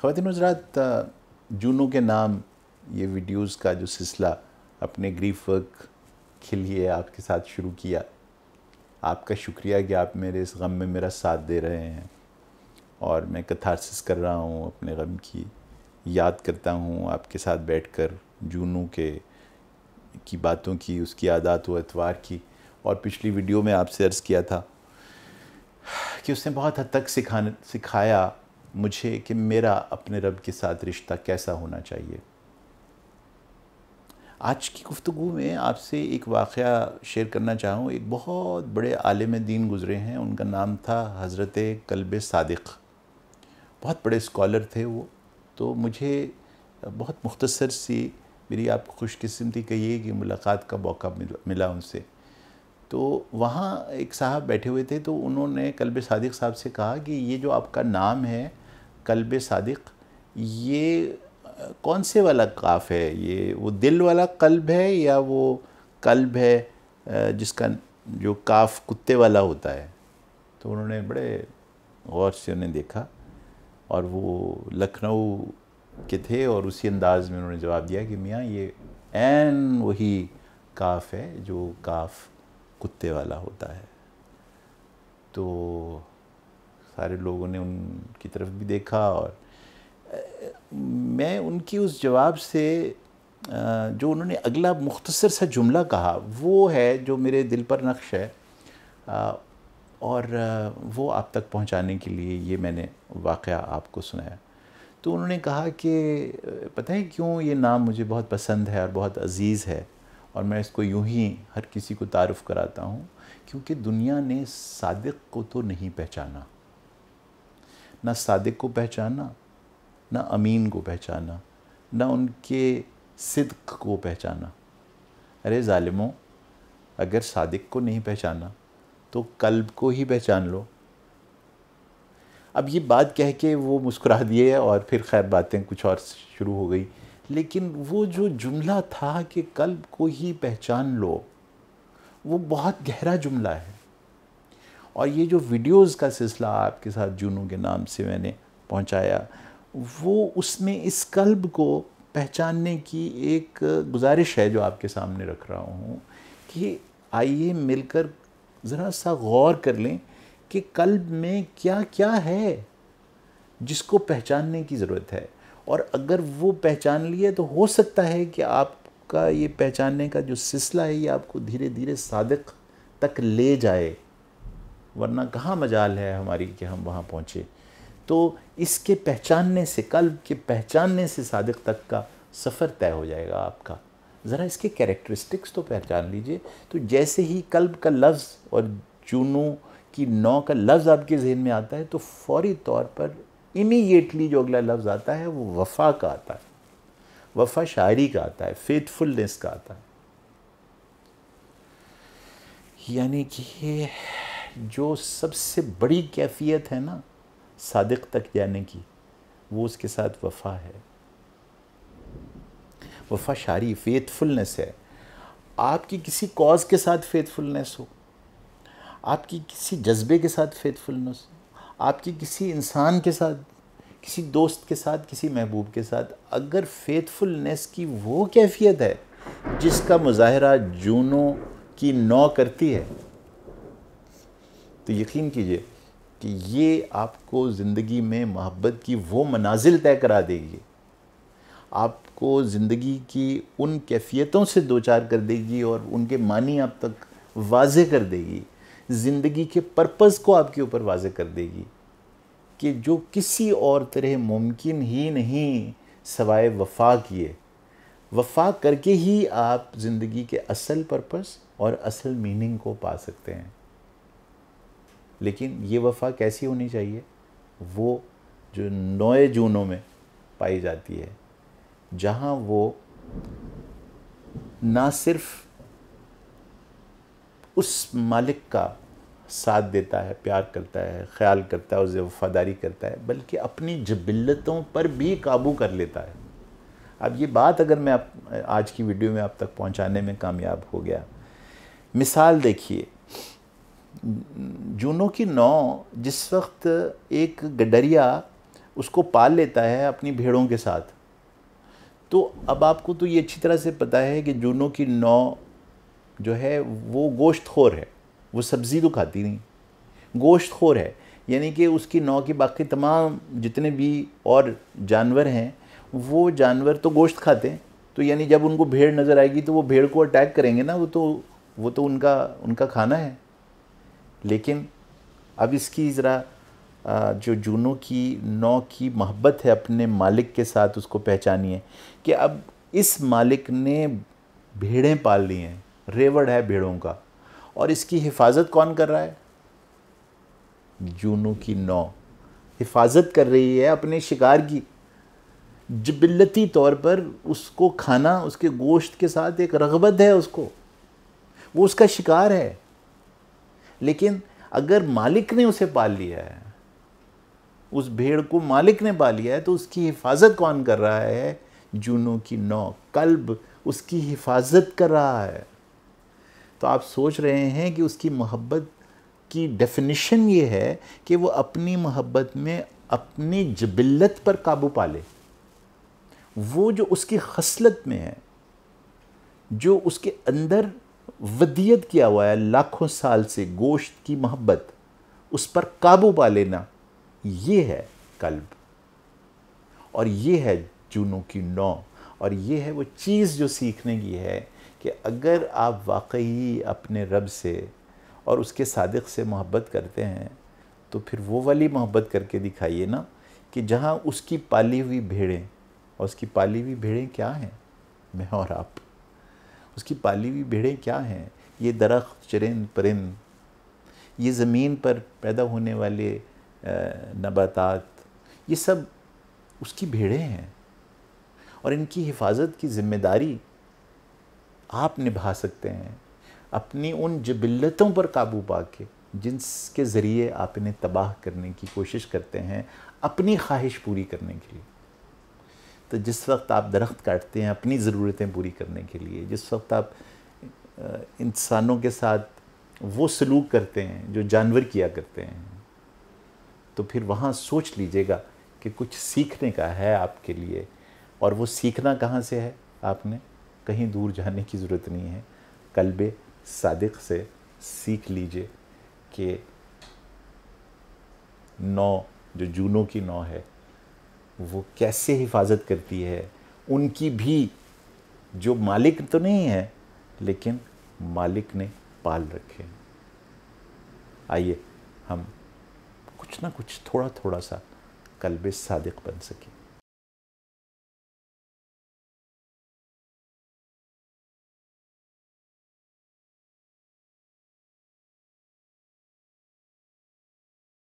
ख़वान हजरात जूनों के नाम ये वीडियोस का जो सिलसिला अपने ग्रीफ वर्क के लिए आपके साथ शुरू किया आपका शुक्रिया कि आप मेरे इस गम में मेरा साथ दे रहे हैं और मैं कथारसिस कर रहा हूँ अपने गम की याद करता हूँ आपके साथ बैठकर जूनू के की बातों की उसकी आदात व अतवार की और पिछली वीडियो में आपसे अर्ज़ किया था कि उसने बहुत हद तक सिखाने सिखाया मुझे कि मेरा अपने रब के साथ रिश्ता कैसा होना चाहिए आज की गुफ्तु में आपसे एक वाक़ शेयर करना चाहूँ एक बहुत बड़े आलम दीन गुज़रे हैं उनका नाम था हज़रत कल्ब सदक बहुत बड़े स्कॉलर थे वो तो मुझे बहुत मुख्तसर सी मेरी आप खुशकस्मती कहिए कि मुलाकात का मौका मिला उनसे तो वहाँ एक साहब बैठे हुए थे तो उन्होंने कल्ब सदक साहब से कहा कि ये जो आपका नाम है कल्ब सादिक ये कौन से वाला काफ है ये वो दिल वाला कल्ब है या वो कल्ब है जिसका जो काफ कुत्ते वाला होता है तो उन्होंने बड़े गौर से उन्हें देखा और वो लखनऊ के थे और उसी अंदाज में उन्होंने जवाब दिया कि मियाँ ये एन वही काफ है जो काफ कुत्ते वाला होता है तो सारे लोगों ने उनकी तरफ भी देखा और मैं उनकी उस जवाब से जो उन्होंने अगला मुख्तसर सा जुमला कहा वो है जो मेरे दिल पर नक्श है और वो आप तक पहुंचाने के लिए ये मैंने वाक़ आपको सुनाया तो उन्होंने कहा कि पता है क्यों ये नाम मुझे बहुत पसंद है और बहुत अजीज़ है और मैं इसको यूं ही हर किसी को तारफ़ कराता हूँ क्योंकि दुनिया ने सादिक को तो नहीं पहचाना ना सादिक को पहचाना ना अमीन को पहचाना ना उनके सिद्क को पहचाना अरे ालिमों अगर सादिक को नहीं पहचाना तो कल्ब को ही पहचान लो अब ये बात कह के वो मुस्कुरा दिए और फिर खैर बातें कुछ और शुरू हो गई लेकिन वो जो जुमला था कि कल्ब को ही पहचान लो वो बहुत गहरा जुमला है और ये जो वीडियोस का सिलसिला आपके साथ जुनू के नाम से मैंने पहुंचाया वो उसमें इस कल्ब को पहचानने की एक गुजारिश है जो आपके सामने रख रहा हूँ कि आइए मिलकर ज़रा सा गौर कर लें कि कल्ब में क्या क्या है जिसको पहचानने की ज़रूरत है और अगर वो पहचान लिए तो हो सकता है कि आपका ये पहचानने का जो सिलसिला है ये आपको धीरे धीरे सादक तक ले जाए वरना कहाँ मजाल है हमारी कि हम वहाँ पहुँचे तो इसके पहचानने से कल्ब के पहचानने से सादक तक का सफ़र तय हो जाएगा आपका ज़रा इसके कैरेक्टरिस्टिक्स तो पहचान लीजिए तो जैसे ही कल्ब का लफ्ज़ और जूनू की नौ का लफ्ज़ आपके जहन में आता है तो फौरी तौर पर इमीडिएटली जो अगला लफ्ज़ आता है वो वफा का आता है वफा शायरी का आता है फेथफुलनेस का आता है यानी कि जो सबसे बड़ी कैफियत है ना सादिक तक जाने की वो उसके साथ वफा है वफा शारी फेथफुलनेस है आपकी किसी कॉज के साथ फेथफुलनेस हो आपकी किसी जज्बे के साथ फेथफुलनेस हो आपकी किसी इंसान के साथ किसी दोस्त के साथ किसी महबूब के साथ अगर फेथफुलनेस की वो कैफियत है जिसका मुजाहरा जूनों की नौ करती है तो यकीन कीजिए कि ये आपको ज़िंदगी में मोहब्बत की वो मनाजिल तय करा देगी आपको ज़िंदगी की उन कैफियतों से दो चार कर देगी और उनके मानी आप तक वाज कर देगी ज़िंदगी के पर्पज़ को आपके ऊपर वाज कर देगी कि जो किसी और तरह मुमकिन ही नहीं सवाए वफा किए वफा करके ही आप ज़िंदगी के असल पर्पस और असल मीनिंग को पा सकते हैं लेकिन ये वफा कैसी होनी चाहिए वो जो नए जूनों में पाई जाती है जहाँ वो ना सिर्फ उस मालिक का साथ देता है प्यार करता है ख्याल करता है उसे वफादारी करता है बल्कि अपनी जबिल्लतों पर भी काबू कर लेता है अब ये बात अगर मैं आप आज की वीडियो में आप तक पहुंचाने में कामयाब हो गया मिसाल देखिए जूनों की नौ जिस वक्त एक गडरिया उसको पाल लेता है अपनी भेड़ों के साथ तो अब आपको तो ये अच्छी तरह से पता है कि जूनों की नौ जो है वो गोश्त खोर है वो सब्ज़ी तो खाती नहीं गोश्त खोर है यानी कि उसकी नौ के बाकी तमाम जितने भी और जानवर हैं वो जानवर तो गोश्त खाते हैं तो यानी जब उनको भेड़ नज़र आएगी तो वो भेड़ को अटैक करेंगे ना वो तो वो तो उनका उनका खाना है लेकिन अब इसकी ज़रा जो जूनो की नौ की मोहब्बत है अपने मालिक के साथ उसको पहचानिए कि अब इस मालिक ने भेड़ें पाल ली हैं रेवड़ है भेड़ों का और इसकी हिफाजत कौन कर रहा है जूनू की नौ हिफाजत कर रही है अपने शिकार की जबिलती तौर पर उसको खाना उसके गोश्त के साथ एक रगबत है उसको वो उसका शिकार है लेकिन अगर मालिक ने उसे पाल लिया है उस भेड़ को मालिक ने पा लिया है तो उसकी हिफाजत कौन कर रहा है जूनों की नौ कल्ब उसकी हिफाजत कर रहा है तो आप सोच रहे हैं कि उसकी मोहब्बत की डेफिनेशन ये है कि वो अपनी मोहब्बत में अपनी जबिल्लत पर काबू पाले वो जो उसकी खसलत में है जो उसके अंदर वदियत किया हुआ है लाखों साल से गोश्त की मोहब्बत उस पर काबू पा लेना ये है कल्ब और ये है जूनों की नौ और ये है वो चीज़ जो सीखने की है कि अगर आप वाकई अपने रब से और उसके सादक से मोहब्बत करते हैं तो फिर वो वाली मोहब्बत करके दिखाइए ना कि जहाँ उसकी पाली हुई भेड़ें और उसकी पाली हुई भेड़ें क्या हैं मैं और आप उसकी पाली हुई भेड़ें क्या हैं ये दरख्त चरिंद परिंद ये ज़मीन पर पैदा होने वाले नबातात ये सब उसकी भेड़ें हैं और इनकी हिफाजत की ज़िम्मेदारी आप निभा सकते हैं अपनी उन जबिल्लतों पर काबू पा के जिनके ज़रिए आप इन्हें तबाह करने की कोशिश करते हैं अपनी ख्वाहिश पूरी करने के लिए तो जिस वक्त आप दरख्त काटते हैं अपनी ज़रूरतें पूरी करने के लिए जिस वक्त आप इंसानों के साथ वो सलूक करते हैं जो जानवर किया करते हैं तो फिर वहाँ सोच लीजिएगा कि कुछ सीखने का है आपके लिए और वो सीखना कहाँ से है आपने कहीं दूर जाने की ज़रूरत नहीं है कल्ब सादिक से सीख लीजिए कि नौ जो जूनों की नौ है वो कैसे हिफाजत करती है उनकी भी जो मालिक तो नहीं है लेकिन मालिक ने पाल रखे हैं आइए हम कुछ ना कुछ थोड़ा थोड़ा सा कलब सादिक बन सकें